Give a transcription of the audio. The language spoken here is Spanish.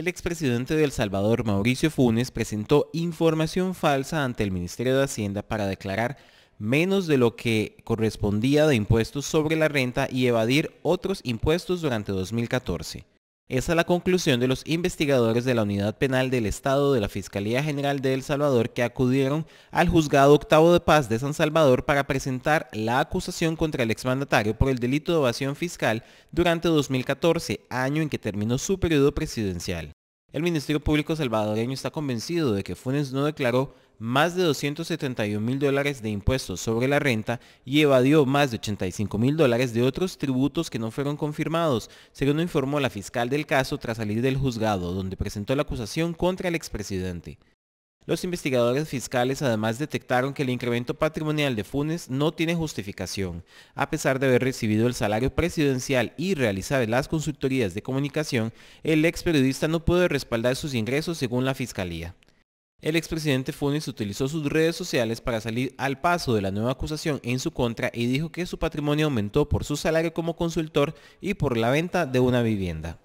El expresidente de El Salvador, Mauricio Funes, presentó información falsa ante el Ministerio de Hacienda para declarar menos de lo que correspondía de impuestos sobre la renta y evadir otros impuestos durante 2014. Esa es la conclusión de los investigadores de la Unidad Penal del Estado de la Fiscalía General de El Salvador que acudieron al Juzgado Octavo de Paz de San Salvador para presentar la acusación contra el exmandatario por el delito de evasión fiscal durante 2014, año en que terminó su periodo presidencial. El Ministerio Público salvadoreño está convencido de que Funes no declaró más de 271 mil dólares de impuestos sobre la renta y evadió más de 85 mil dólares de otros tributos que no fueron confirmados, según informó la fiscal del caso tras salir del juzgado, donde presentó la acusación contra el expresidente. Los investigadores fiscales además detectaron que el incremento patrimonial de Funes no tiene justificación. A pesar de haber recibido el salario presidencial y realizar las consultorías de comunicación, el ex periodista no pudo respaldar sus ingresos según la fiscalía. El expresidente Funes utilizó sus redes sociales para salir al paso de la nueva acusación en su contra y dijo que su patrimonio aumentó por su salario como consultor y por la venta de una vivienda.